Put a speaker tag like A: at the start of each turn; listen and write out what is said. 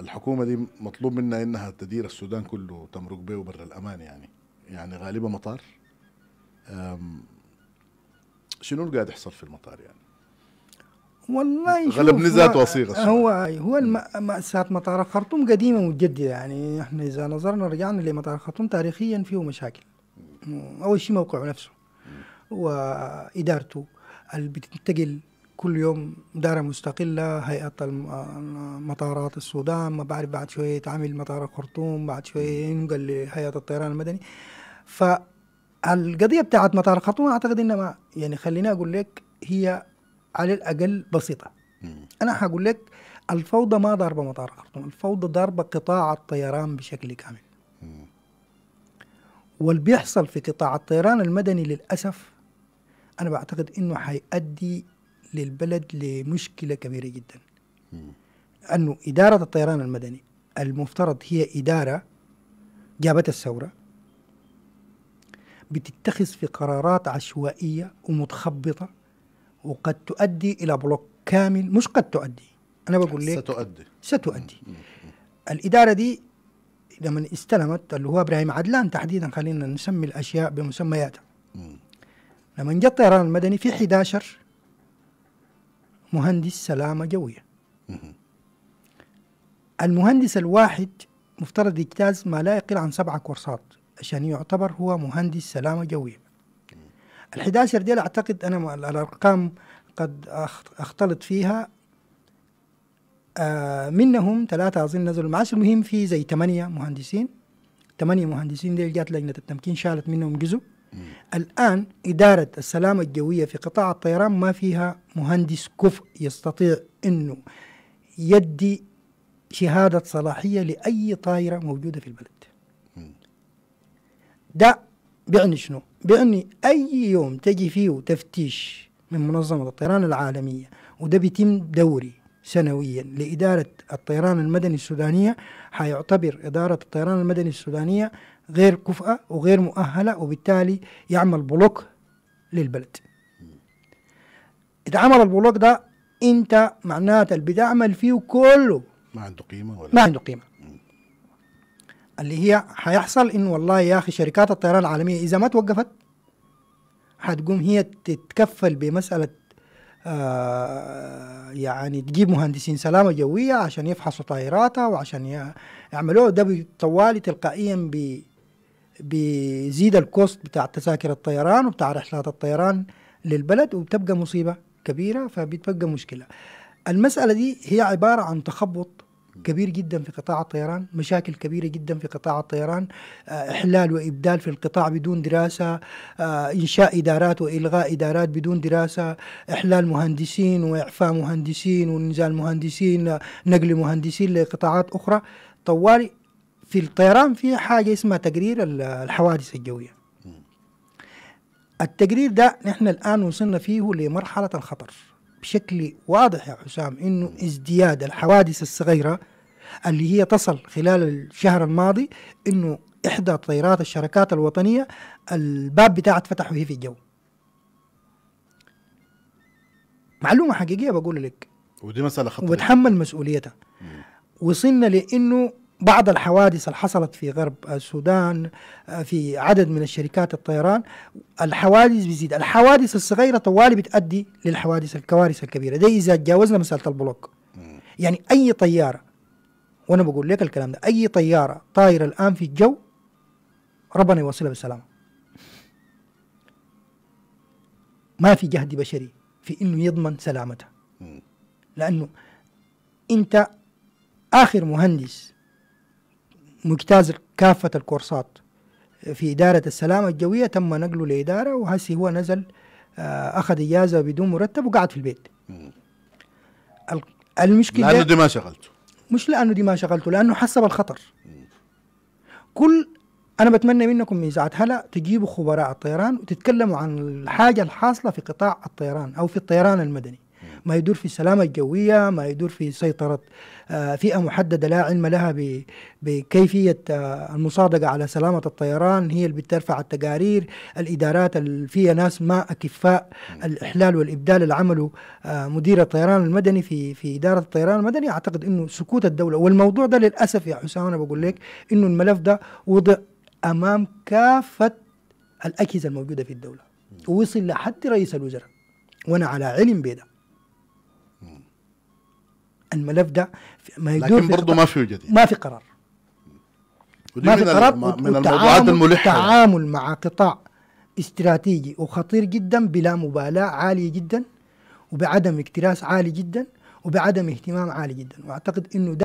A: الحكومه دي مطلوب منها انها تدير السودان كله تمرق به وبر الامان يعني يعني غالبا مطار شنو اللي قاعد يحصل في المطار يعني والله غلب نزات وصيغه هو هو مأساة مطار الخرطوم قديمة متجددة يعني احنا إذا نظرنا رجعنا لمطار الخرطوم تاريخيا فيه مشاكل أول شيء موقعه نفسه وإدارته اللي بتنتقل كل يوم دارة مستقلة هيئة مطارات السودان ما بعرف بعد شوية يتعامل مطار الخرطوم بعد شوية ينقل لهيئة الطيران المدني فالقضية بتاعت مطار الخرطوم أعتقد إنما يعني خليني أقول لك هي على الأقل بسيطة أنا حقول لك الفوضى ما ضاربة مطار الخرطوم الفوضى ضاربة قطاع الطيران بشكل كامل واللي بيحصل في قطاع الطيران المدني للأسف أنا بعتقد إنه حيؤدي للبلد لمشكله كبيره جدا انه اداره الطيران المدني المفترض هي اداره جابت الثوره بتتخذ في قرارات عشوائيه ومتخبطه وقد تؤدي الى بلوك كامل مش قد تؤدي انا بقول لك ستؤدي ستؤدي الاداره دي لما استلمت اللي هو ابراهيم عدلان تحديدا خلينا نسمي الاشياء بمسمياتها لما جاء الطيران المدني في 11 مهندس سلامة جوية المهندس الواحد مفترض يجتاز ما لا يقل عن سبعة كورسات عشان يعتبر هو مهندس سلامة الحداشر ال11 ديل أعتقد أنا الأرقام قد أختلط فيها آه منهم ثلاثة أظن نزلوا المعاش المهم في زي ثمانية مهندسين ثمانية مهندسين ديل جات لجنة التمكين شالت منهم جزء الآن إدارة السلامة الجوية في قطاع الطيران ما فيها مهندس كفء يستطيع أنه يدي شهادة صلاحية لأي طائرة موجودة في البلد ده بيعني شنو؟ بيعني أي يوم تجي فيه تفتيش من منظمة الطيران العالمية وده بيتم دوري سنويا لإدارة الطيران المدني السودانية حيعتبر إدارة الطيران المدني السودانية غير كفأة وغير مؤهلة وبالتالي يعمل بلوك للبلد إذا عمل البلوك ده أنت معناته اللي بتعمل فيه كله ما عنده قيمة ولا ما عنده قيمة اللي هي حيحصل إن والله يا أخي شركات الطيران العالمية إذا ما توقفت حتقوم هي تتكفل بمسألة آه، يعني تجيب مهندسين سلامة جوية عشان يفحصوا طائراتها وعشان يعملوها ده طوالي تلقائيا بيزيد الكوست بتاع تذاكر الطيران وبتاع رحلات الطيران للبلد وبتبقى مصيبة كبيرة فبتبقى مشكلة المسألة دي هي عبارة عن تخبط كبير جدا في قطاع الطيران مشاكل كبيرة جدا في قطاع الطيران آه، إحلال وإبدال في القطاع بدون دراسة آه، إنشاء إدارات وإلغاء إدارات بدون دراسة إحلال مهندسين وإعفاء مهندسين ونزال مهندسين نقل مهندسين لقطاعات أخرى طوالي في الطيران في حاجة اسمها تقرير الحوادث الجوية التقرير ده نحن الآن وصلنا فيه لمرحلة الخطر بشكل واضح يا حسام انه ازدياد الحوادث الصغيره اللي هي تصل خلال الشهر الماضي انه احدى طيارات الشركات الوطنيه الباب بتاعها اتفتح وهي في الجو. معلومه حقيقيه بقول لك ودي مساله خطيره وتحمل مسؤوليتها وصلنا لانه بعض الحوادث اللي حصلت في غرب السودان آه، في عدد من الشركات الطيران الحوادث بيزيد الحوادث الصغيرة طوالي بتؤدي للحوادث الكوارث الكبيرة ده إذا تجاوزنا مسألة البلوك يعني أي طيارة وأنا بقول لك الكلام ده أي طيارة طايرة الآن في الجو ربنا يوصلها بالسلامة ما في جهد بشري في انه يضمن سلامتها لانه انت اخر مهندس مجتاز كافة الكورسات في إدارة السلامة الجوية تم نقله لإدارة وهسي هو نزل آه، أخذ إجازة بدون مرتب وقعد في البيت المشكلة لأنه دي ما شغلته مش لأنه دي ما شغلته لأنه حسب الخطر كل أنا بتمنى منكم من إذاعة هلا تجيبوا خبراء الطيران وتتكلموا عن الحاجة الحاصلة في قطاع الطيران أو في الطيران المدني ما يدور في السلامة الجوية ما يدور في سيطرة آه، فئة محددة لا علم لها بكيفية آه، المصادقة على سلامة الطيران هي اللي بترفع التقارير الإدارات اللي فيها ناس ما أكفاء الإحلال والإبدال اللي عمله آه، مدير الطيران المدني في في إدارة الطيران المدني أعتقد أنه سكوت الدولة والموضوع ده للأسف يا حسام أنا بقول لك أنه الملف ده وضع أمام كافة الأجهزة الموجودة في الدولة ووصل لحد رئيس الوزراء وأنا على علم بده الملف ده ما يدور لكن برضه ما في جديد ما في قرار ما في قرار من الموضوعات الملحه التعامل مع قطاع استراتيجي وخطير جدا بلا مبالاه عاليه جدا وبعدم اكتراث عالي جدا وبعدم اهتمام عالي جدا واعتقد انه